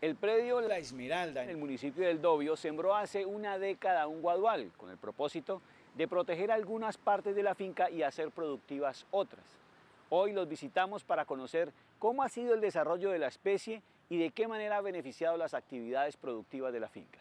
El predio La Esmeralda, en el municipio del Dobio, sembró hace una década un guadual con el propósito de proteger algunas partes de la finca y hacer productivas otras. Hoy los visitamos para conocer cómo ha sido el desarrollo de la especie y de qué manera ha beneficiado las actividades productivas de la finca.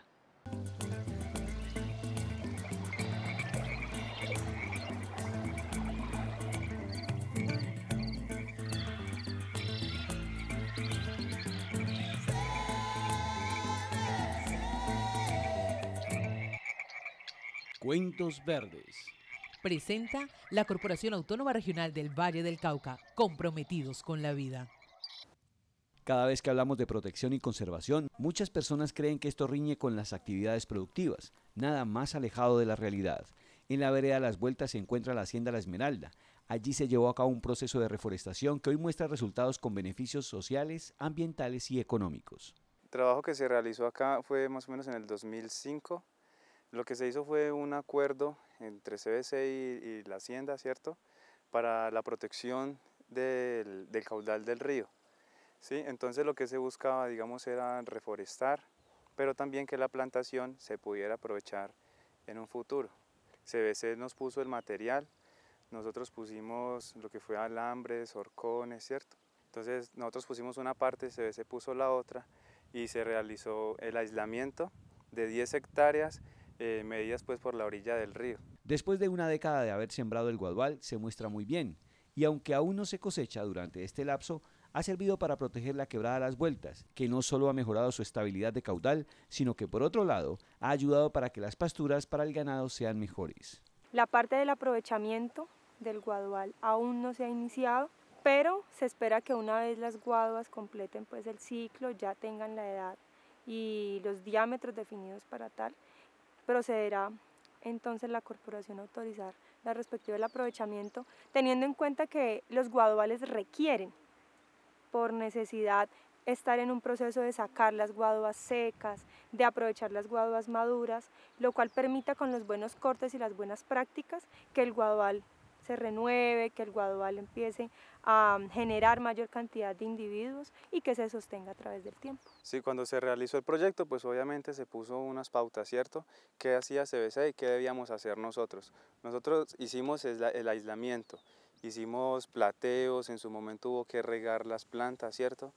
Cuentos Verdes. Presenta la Corporación Autónoma Regional del Valle del Cauca, comprometidos con la vida. Cada vez que hablamos de protección y conservación, muchas personas creen que esto riñe con las actividades productivas, nada más alejado de la realidad. En la vereda Las Vueltas se encuentra la Hacienda La Esmeralda. Allí se llevó a cabo un proceso de reforestación que hoy muestra resultados con beneficios sociales, ambientales y económicos. El trabajo que se realizó acá fue más o menos en el 2005. Lo que se hizo fue un acuerdo entre CBC y, la Hacienda, ¿cierto? Para la protección del, caudal del río. ¿sí? Entonces lo que se buscaba, digamos, era reforestar, pero también que la plantación se pudiera aprovechar en un futuro. CBC nos puso el material, nosotros pusimos lo que fue alambres, horcones, ¿cierto? Entonces nosotros pusimos una parte, CBC puso la otra y se realizó el aislamiento de 10 hectáreas eh, medidas pues, por la orilla del río. Después de una década de haber sembrado el guadual, se muestra muy bien, y aunque aún no se cosecha durante este lapso, ha servido para proteger la quebrada Las Vueltas, que no solo ha mejorado su estabilidad de caudal, sino que por otro lado ha ayudado para que las pasturas para el ganado sean mejores. La parte del aprovechamiento del guadual aún no se ha iniciado, pero se espera que una vez las guaduas completen pues el ciclo, ya tengan la edad y los diámetros definidos para tal, procederá entonces la corporación a autorizar la respectiva del aprovechamiento, teniendo en cuenta que los guaduales requieren por necesidad estar en un proceso de sacar las guaduas secas, de aprovechar las guaduas maduras, lo cual permita con los buenos cortes y las buenas prácticas que el guadual se renueve, que el guadual empiece a mm, generar mayor cantidad de individuos y que se sostenga a través del tiempo. Sí, cuando se realizó el proyecto, pues obviamente se puso unas pautas, ¿cierto? ¿Qué hacía CBC y qué debíamos hacer nosotros? Nosotros hicimos el aislamiento, hicimos plateos, en su momento hubo que regar las plantas, ¿cierto?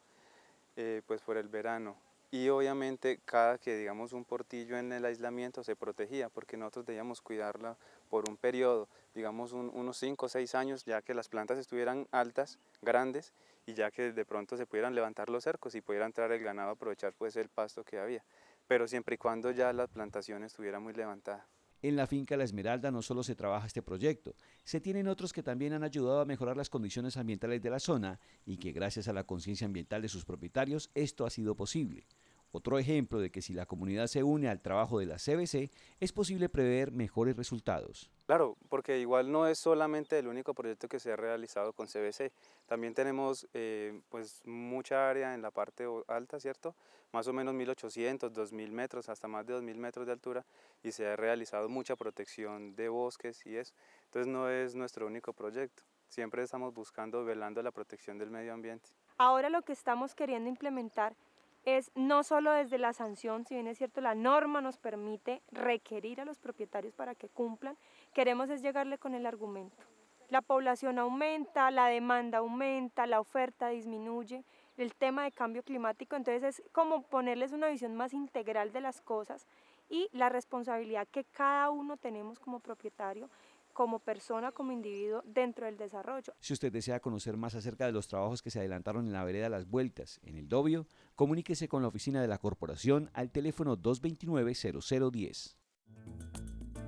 Eh, pues por el verano y obviamente cada que digamos un portillo en el aislamiento se protegía porque nosotros debíamos cuidarla por un periodo, digamos unos 5 o 6 años ya que las plantas estuvieran altas, grandes y ya que de pronto se pudieran levantar los cercos y pudiera entrar el ganado aprovechar pues el pasto que había, pero siempre y cuando ya la plantación estuviera muy levantada. En la finca La Esmeralda no solo se trabaja este proyecto, se tienen otros que también han ayudado a mejorar las condiciones ambientales de la zona y que gracias a la conciencia ambiental de sus propietarios esto ha sido posible. Otro ejemplo de que si la comunidad se une al trabajo de la CBC es posible prever mejores resultados. Claro, porque igual no es solamente el único proyecto que se ha realizado con CBC, también tenemos eh, pues mucha área en la parte alta, ¿cierto? Más o menos 1800, 2000 metros, hasta más de 2000 metros de altura y se ha realizado mucha protección de bosques y eso. Entonces no es nuestro único proyecto, siempre estamos buscando, velando la protección del medio ambiente. Ahora lo que estamos queriendo implementar es no solo desde la sanción, si bien es cierto, la norma nos permite requerir a los propietarios para que cumplan, queremos es llegarle con el argumento. La población aumenta, la demanda aumenta, la oferta disminuye, el tema de cambio climático, entonces es como ponerles una visión más integral de las cosas y la responsabilidad que cada uno tenemos como propietario como persona, como individuo dentro del desarrollo. Si usted desea conocer más acerca de los trabajos que se adelantaron en la vereda Las Vueltas, en el Dobio, comuníquese con la oficina de la corporación al teléfono 229-0010.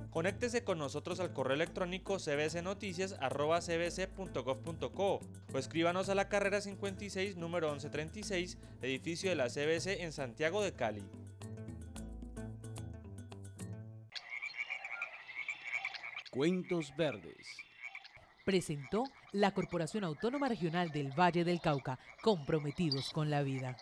Conéctese con nosotros al correo electrónico cbcnoticias.cbc.gov.co o escríbanos a la carrera 56, número 1136, edificio de la CBC en Santiago de Cali. Cuentos Verdes. Presentó la Corporación Autónoma Regional del Valle del Cauca, comprometidos con la vida.